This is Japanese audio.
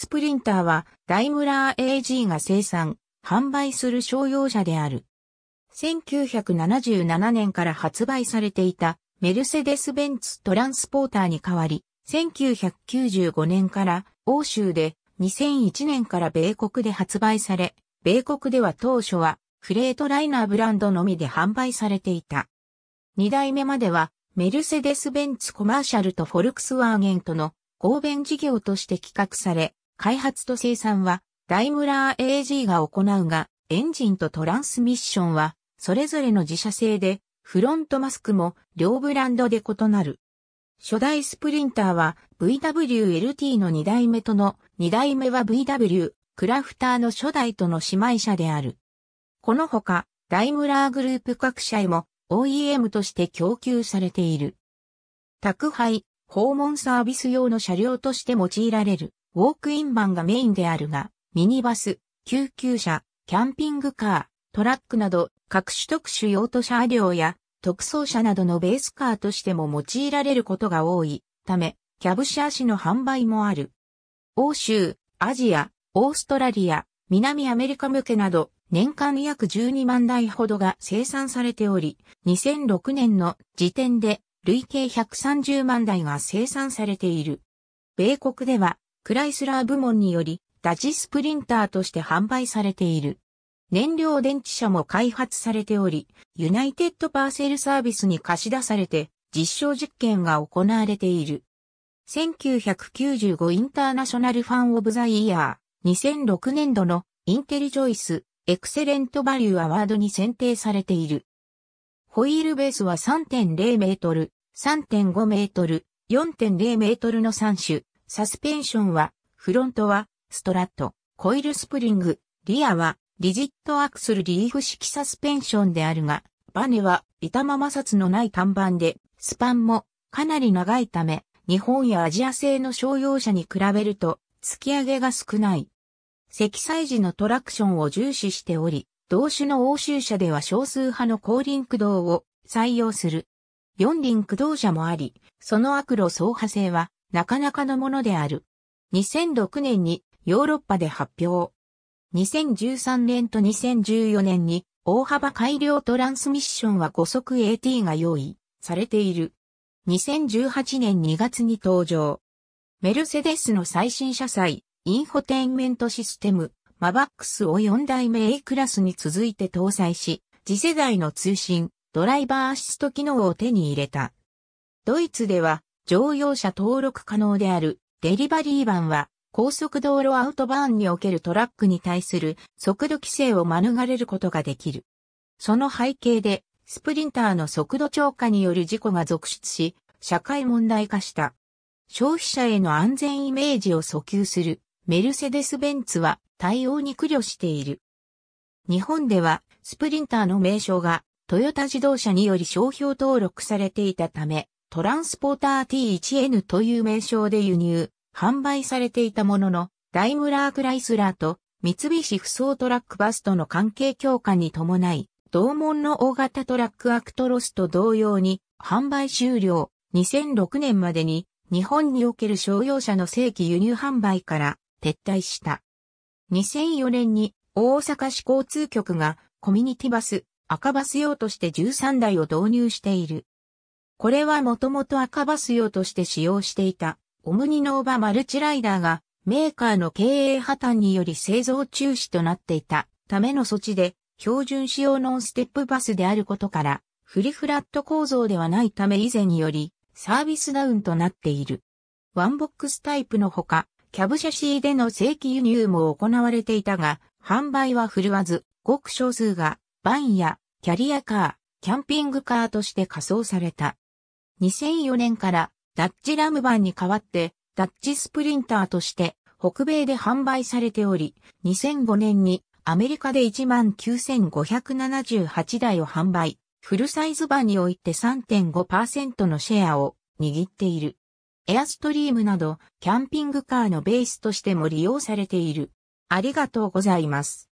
スプリンターはダイムラー AG が生産、販売する商用車である。1977年から発売されていたメルセデス・ベンツトランスポーターに代わり、1995年から欧州で2001年から米国で発売され、米国では当初はフレートライナーブランドのみで販売されていた。2代目まではメルセデス・ベンツコマーシャルとフォルクスワーゲンとの合弁事業として企画され、開発と生産は、ダイムラー AG が行うが、エンジンとトランスミッションは、それぞれの自社製で、フロントマスクも両ブランドで異なる。初代スプリンターは VWLT の2代目との2代目は VW クラフターの初代との姉妹車である。このほか、ダイムラーグループ各社へも OEM として供給されている。宅配、訪問サービス用の車両として用いられる。ウォークインバンがメインであるが、ミニバス、救急車、キャンピングカー、トラックなど各種特殊用途車両や特装車などのベースカーとしても用いられることが多いため、キャブシャーの販売もある。欧州、アジア、オーストラリア、南アメリカ向けなど年間約12万台ほどが生産されており、2006年の時点で累計130万台が生産されている。米国ではクライスラー部門により、ダジスプリンターとして販売されている。燃料電池車も開発されており、ユナイテッドパーセルサービスに貸し出されて、実証実験が行われている。1995インターナショナルファンオブザイヤー、2006年度のインテリジョイス、エクセレントバリューアワードに選定されている。ホイールベースは3.0メートル、3.5メートル、4.0メートルの3種、サスペンションは、フロントは、ストラット、コイルスプリング、リアは、リジットアクスルリーフ式サスペンションであるが、バネは、板間摩擦のない看板で、スパンも、かなり長いため、日本やアジア製の商用車に比べると、突き上げが少ない。積載時のトラクションを重視しており、同種の欧州車では少数派の後輪駆動を採用する。四輪駆動車もあり、その悪路走破性はなかなかのものである。2006年にヨーロッパで発表。2013年と2014年に大幅改良トランスミッションは5速 AT が用意されている。2018年2月に登場。メルセデスの最新車載、インフォテインメントシステム、マバックスを4代目 A クラスに続いて搭載し、次世代の通信、ドライバーアシスト機能を手に入れた。ドイツでは乗用車登録可能であるデリバリー版は高速道路アウトバーンにおけるトラックに対する速度規制を免れることができる。その背景でスプリンターの速度超過による事故が続出し、社会問題化した。消費者への安全イメージを訴求するメルセデス・ベンツは対応に苦慮している。日本ではスプリンターの名称がトヨタ自動車により商標登録されていたため、トランスポーター T1N という名称で輸入、販売されていたものの、ダイムラー・クライスラーと三菱不走トラックバスとの関係強化に伴い、同門の大型トラックアクトロスと同様に、販売終了、2006年までに、日本における商用車の正規輸入販売から撤退した。2004年に大阪市交通局がコミュニティバス、赤バス用として13台を導入している。これはもともと赤バス用として使用していた、オムニノーバマルチライダーが、メーカーの経営破綻により製造中止となっていたための措置で、標準仕様ノンステップバスであることから、フリフラット構造ではないため以前により、サービスダウンとなっている。ワンボックスタイプのほか、キャブシャシーでの正規輸入も行われていたが、販売は振るわず、ごく少数が、バンやキャリアカー、キャンピングカーとして仮装された。2004年からダッチラムバンに代わってダッチスプリンターとして北米で販売されており、2005年にアメリカで19,578台を販売、フルサイズ版において3.5%のシェアを握っている。エアストリームなどキャンピングカーのベースとしても利用されている。ありがとうございます。